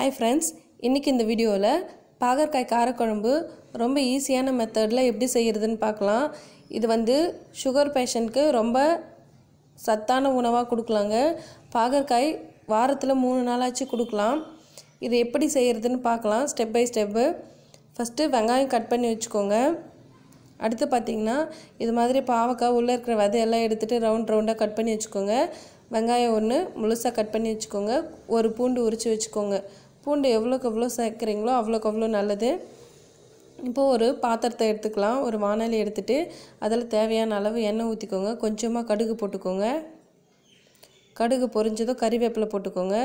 hi friends இன்றைக்கி இந்த வீடியோவில் பாகற்காய் காரக்குழம்பு ரொம்ப ஈஸியான மெத்தடில் எப்படி செய்கிறதுன்னு பார்க்கலாம் இது வந்து சுகர் பேஷண்ட்க்கு ரொம்ப சத்தான உணவாக கொடுக்கலாங்க பாகற்காய் வாரத்தில் மூணு நாளாச்சு கொடுக்கலாம் இது எப்படி செய்கிறதுன்னு பார்க்கலாம் ஸ்டெப் பை ஸ்டெப்பு ஃபஸ்ட்டு வெங்காயம் கட் பண்ணி வச்சுக்கோங்க அடுத்து பார்த்திங்கன்னா இது மாதிரி பாவக்காய் உள்ளே இருக்கிற விதையெல்லாம் எடுத்துகிட்டு ரவுண்ட் ரவுண்டாக கட் பண்ணி வச்சுக்கோங்க வெங்காயம் ஒன்று முழுசாக கட் பண்ணி வச்சுக்கோங்க ஒரு பூண்டு உரித்து வச்சுக்கோங்க பூண்டு எவ்வளோக்கு எவ்வளோ சேர்க்குறீங்களோ அவ்வளோக்கு அவ்வளோ நல்லது இப்போது ஒரு பாத்திரத்தை எடுத்துக்கலாம் ஒரு வானலி எடுத்துகிட்டு அதில் தேவையான அளவு எண்ணெய் ஊற்றிக்கோங்க கொஞ்சமாக கடுகு போட்டுக்கோங்க கடுகு பொரிஞ்சதும் கறிவேப்பிலை போட்டுக்கோங்க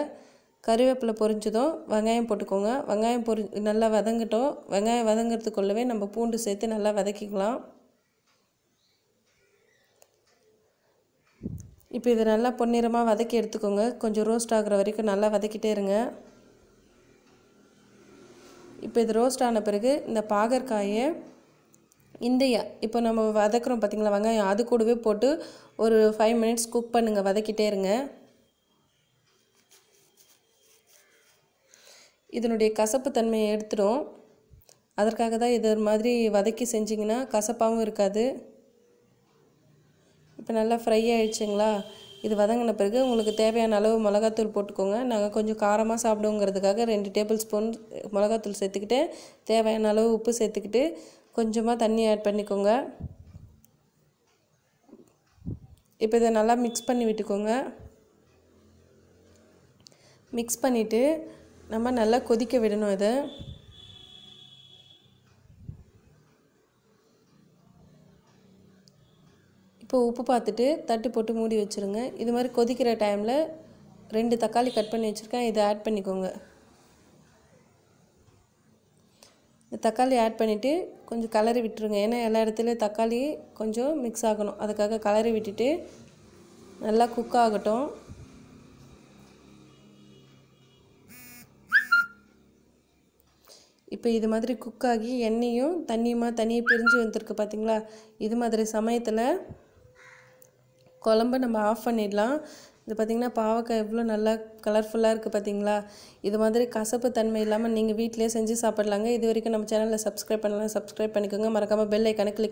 கறிவேப்பில பொரிஞ்சதும் வெங்காயம் போட்டுக்கோங்க வெங்காயம் பொரி நல்லா வதங்கட்டும் வெங்காயம் வதங்கிறதுக்குள்ளவே நம்ம பூண்டு சேர்த்து நல்லா வதக்கிக்கலாம் இப்போ இதை நல்லா பொன்னிறமாக வதக்கி எடுத்துக்கோங்க கொஞ்சம் ரோஸ்ட் ஆகிற வரைக்கும் நல்லா வதக்கிட்டே இருங்க இப்போ இது ரோஸ்ட் ஆன பிறகு இந்த பாகற்காயை இந்த இப்போ நம்ம வதக்குறோம் பார்த்திங்களா வெங்காயம் அது கூடவே போட்டு ஒரு ஃபைவ் மினிட்ஸ் குக் பண்ணுங்கள் வதக்கிட்டே இருங்க இதனுடைய கசப்பு தன்மையை எடுத்துடும் அதற்காக தான் இது ஒரு மாதிரி வதக்கி செஞ்சிங்கன்னா கசப்பாகவும் இருக்காது இப்போ நல்லா ஃப்ரை ஆயிடுச்சுங்களா இது வதங்கின பிறகு உங்களுக்கு தேவையான அளவு மிளகாத்தூள் போட்டுக்கோங்க நாங்கள் கொஞ்சம் காரமாக சாப்பிடுங்கிறதுக்காக ரெண்டு டேபிள் ஸ்பூன் மிளகாத்தூள் சேர்த்துக்கிட்டு தேவையான அளவு உப்பு சேர்த்துக்கிட்டு கொஞ்சமாக தண்ணி ஆட் பண்ணிக்கோங்க இப்போ இதை நல்லா மிக்ஸ் பண்ணி விட்டுக்கோங்க மிக்ஸ் பண்ணிவிட்டு நம்ம நல்லா கொதிக்க விடணும் இதை இப்போ உப்பு பார்த்துட்டு தட்டு போட்டு மூடி வச்சுருங்க இது மாதிரி கொதிக்கிற டைமில் ரெண்டு தக்காளி கட் பண்ணி வச்சுருக்கேன் இதை ஆட் பண்ணிக்கோங்க இந்த தக்காளி ஆட் பண்ணிவிட்டு கொஞ்சம் கலரி விட்டுருங்க ஏன்னா எல்லா இடத்துலையும் தக்காளி கொஞ்சம் மிக்ஸ் ஆகணும் அதுக்காக கலரி விட்டுட்டு நல்லா குக் ஆகட்டும் இப்போ இது மாதிரி குக் ஆகி எண்ணெயும் தண்ணியுமாக தனியாக பிரிஞ்சு வந்திருக்கு பார்த்தீங்களா இது மாதிரி சமயத்தில் குழம்பு நம்ம ஆஃப் பண்ணிடலாம் இது பார்த்திங்கன்னா பாவக்காய் எவ்வளோ நல்லா கலர்ஃபுல்லாக இருக்குது பார்த்தீங்களா இது மாதிரி கசப்பு தன்மை இல்லாமல் நீங்கள் வீட்டிலே செஞ்சு சாப்பிட்லாங்க இது வரைக்கும் நம்ம சேனலில் சப்ஸ்கிரைப் பண்ணலாம் சப்ஸ்கிரைப் பண்ணிக்கோங்க மறக்காமல் பெல் ஐக்கானை கிளிக்